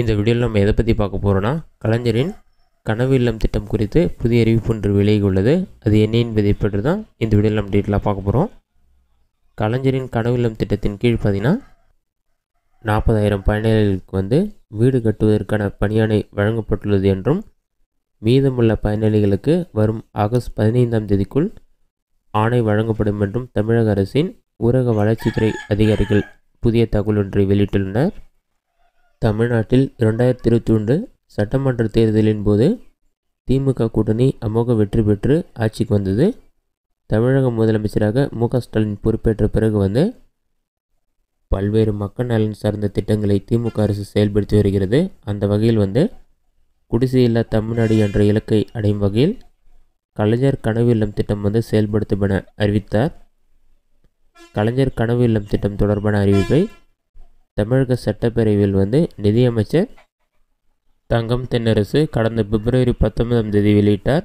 இந்த வீடியோவில் நம்ம எதை பற்றி பார்க்க போகிறோன்னா கலைஞரின் கனவு இல்லம் திட்டம் குறித்து புதிய அறிவிப்பு ஒன்று விலகியுள்ளது அது என்ன என்பதை பற்றி தான் இந்த வீடியோவில் நம்ம டீட்டெயிலாக பார்க்க போகிறோம் கலைஞரின் கனவு இல்லம் திட்டத்தின் கீழ் பார்த்தீங்கன்னா நாற்பதாயிரம் பயனாளிகளுக்கு வந்து வீடு கட்டுவதற்கான பணியானை வழங்கப்பட்டுள்ளது என்றும் மீதமுள்ள பயனாளிகளுக்கு வரும் ஆகஸ்ட் பதினைந்தாம் தேதிக்குள் ஆணை வழங்கப்படும் என்றும் தமிழக அரசின் ஊரக வளர்ச்சித்துறை அதிகாரிகள் புதிய தகவல் ஒன்றை வெளியிட்டுள்ளனர் தமிழ்நாட்டில் இரண்டாயிரத்தி இருபத்தி ஒன்று சட்டமன்ற தேர்தலின் போது திமுக கூட்டணி அமோக வெற்றி பெற்று ஆட்சிக்கு வந்தது தமிழக முதலமைச்சராக மு ஸ்டாலின் பொறுப்பேற்ற பிறகு வந்து பல்வேறு மக்கள் நலன் சார்ந்த திட்டங்களை திமுக அரசு செயல்படுத்தி வருகிறது அந்த வகையில் வந்து குடிசையில்லா தமிழ்நாடு என்ற இலக்கை அடையும் வகையில் கலைஞர் கனவு இல்லம் திட்டம் வந்து செயல்படுத்தும் என அறிவித்தார் கலைஞர் கனவு இல்லம் திட்டம் தொடர்பான அறிவிப்பை தமிழக சட்டப்பேரவையில் வந்து நிதியமைச்சர் தங்கம் தென்னரசு கடந்த பிப்ரவரி பத்தொன்பதாம் தேதி வெளியிட்டார்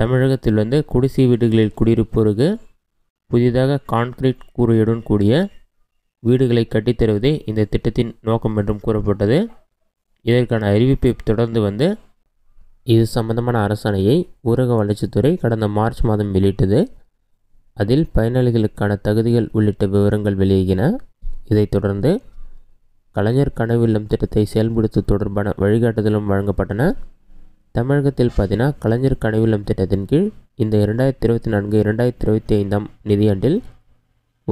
தமிழகத்தில் வந்து குடிசை வீடுகளில் குடியிருப்போருக்கு புதிதாக கான்கிரீட் கூரையுடன் கூடிய வீடுகளை கட்டித்தருவதே இந்த திட்டத்தின் நோக்கம் என்றும் கூறப்பட்டது இதற்கான அறிவிப்பை தொடர்ந்து வந்து இது சம்பந்தமான அரசாணையை ஊரக வளர்ச்சித்துறை கடந்த மார்ச் மாதம் வெளியிட்டது அதில் பயனாளிகளுக்கான தகுதிகள் உள்ளிட்ட விவரங்கள் வெளியாகின இதைத் தொடர்ந்து கலைஞர் கனவில்லம் திட்டத்தை செயல்படுத்த தொடர்பான வழிகாட்டுதலும் வழங்கப்பட்டன தமிழகத்தில் பார்த்தீங்கன்னா கலைஞர் கனவில்லம் திட்டத்தின் கீழ் இந்த இரண்டாயிரத்தி இருபத்தி நான்கு இரண்டாயிரத்தி இருபத்தி ஐந்தாம் நிதியாண்டில்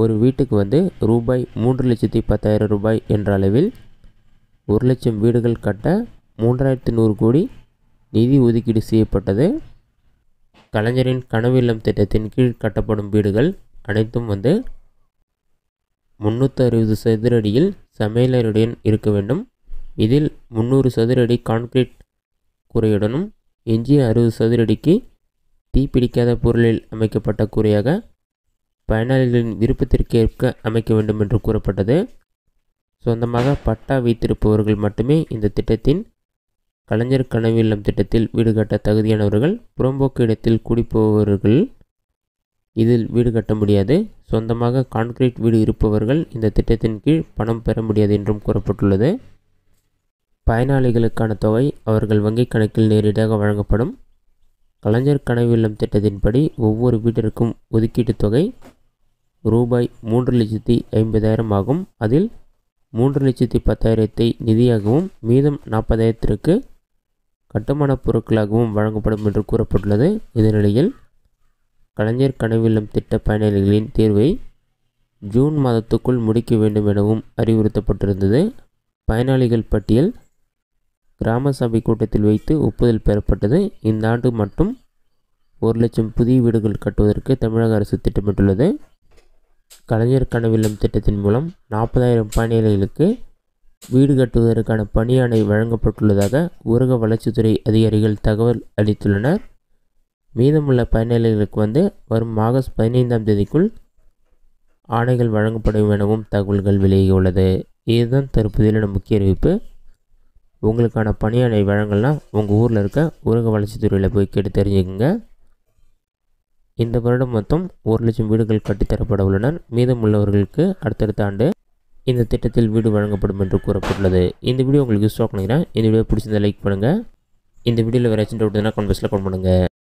ஒரு வீட்டுக்கு வந்து ரூபாய் மூன்று லட்சத்தி பத்தாயிரம் ரூபாய் என்ற அளவில் ஒரு லட்சம் வீடுகள் கட்ட மூன்றாயிரத்தி நூறு கோடி நிதி ஒதுக்கீடு செய்யப்பட்டது கலைஞரின் கனவில்லம் திட்டத்தின் கீழ் கட்டப்படும் வீடுகள் அனைத்தும் வந்து முந்நூற்றி அறுபது சதுரடியில் சமையலுடன் இருக்க வேண்டும் இதில் முந்நூறு சதுர அடி கான்கிரீட் குறையுடனும் எஞ்சிய அறுபது சதுர அடிக்கு தீப்பிடிக்காத பொருளில் அமைக்கப்பட்ட குறையாக பயனாளிகளின் விருப்பத்திற்கேற்க அமைக்க வேண்டும் என்று கூறப்பட்டது சொந்தமாக பட்டா வைத்திருப்பவர்கள் மட்டுமே இந்த திட்டத்தின் கலைஞர் கனவு இல்லம் திட்டத்தில் வீடு கட்ட தகுதியானவர்கள் புறம்போக்கு இடத்தில் குடிப்பவர்கள் இதில் வீடு கட்ட முடியாது சொந்தமாக கான்கிரீட் வீடு இருப்பவர்கள் இந்த திட்டத்தின் கீழ் பணம் பெற முடியாது என்றும் கூறப்பட்டுள்ளது பயனாளிகளுக்கான தொகை அவர்கள் வங்கிக் கணக்கில் நேரடியாக வழங்கப்படும் கலைஞர் கனவு இல்லம் திட்டத்தின்படி ஒவ்வொரு வீட்டிற்கும் ஒதுக்கீட்டு தொகை ரூபாய் மூன்று லட்சத்தி ஐம்பதாயிரம் ஆகும் அதில் மூன்று லட்சத்தி பத்தாயிரத்தை நிதியாகவும் மீதம் நாற்பதாயிரத்திற்கு கட்டுமானப் பொருட்களாகவும் வழங்கப்படும் என்று கூறப்பட்டுள்ளது இந்த நிலையில் கலைஞர் கனவில்லம் திட்ட பயனாளிகளின் தேர்வை ஜூன் மாதத்துக்குள் முடிக்க வேண்டும் எனவும் அறிவுறுத்தப்பட்டிருந்தது பயனாளிகள் பட்டியல் கிராம சபை கூட்டத்தில் வைத்து ஒப்புதல் பெறப்பட்டது இந்த ஆண்டு மட்டும் ஒரு லட்சம் புதிய வீடுகள் கட்டுவதற்கு தமிழக அரசு திட்டமிட்டுள்ளது கலைஞர் கனவில்லம் திட்டத்தின் மூலம் நாற்பதாயிரம் பயனாளிகளுக்கு வீடு கட்டுவதற்கான பணியாணை வழங்கப்பட்டுள்ளதாக ஊரக வளர்ச்சித்துறை அதிகாரிகள் தகவல் அளித்துள்ளனர் மீதமுள்ள பயனாளிகளுக்கு வந்து வரும் ஆகஸ்ட் பதினைந்தாம் தேதிக்குள் ஆணைகள் வழங்கப்படும் எனவும் தகவல்கள் வெளியாகியுள்ளது இதுதான் தற்போதையிலான முக்கிய அறிவிப்பு உங்களுக்கான பணியாணை வழங்கலாம் உங்கள் ஊரில் இருக்க ஊரக வளர்ச்சித்துறையில் போய் கேட்டு தெரிஞ்சுக்கோங்க இந்த வருடம் மொத்தம் ஒரு லட்சம் வீடுகள் கட்டித்தரப்பட உள்ளனர் மீதமுள்ளவர்களுக்கு அடுத்தடுத்த ஆண்டு இந்த திட்டத்தில் வீடு வழங்கப்படும் என்று கூறப்பட்டுள்ளது இந்த வீடியோ உங்களுக்கு யூஸ் பண்ணிக்கிறேன் இந்த வீடியோ பிடிச்சிருந்தால் லைக் பண்ணுங்கள் இந்த வீடியோவில் வேறு ஏதாச்சும் டவுட் இருந்தால் கமெண்ட் பாக்ஸில் கமெண்ட் பண்ணுங்கள்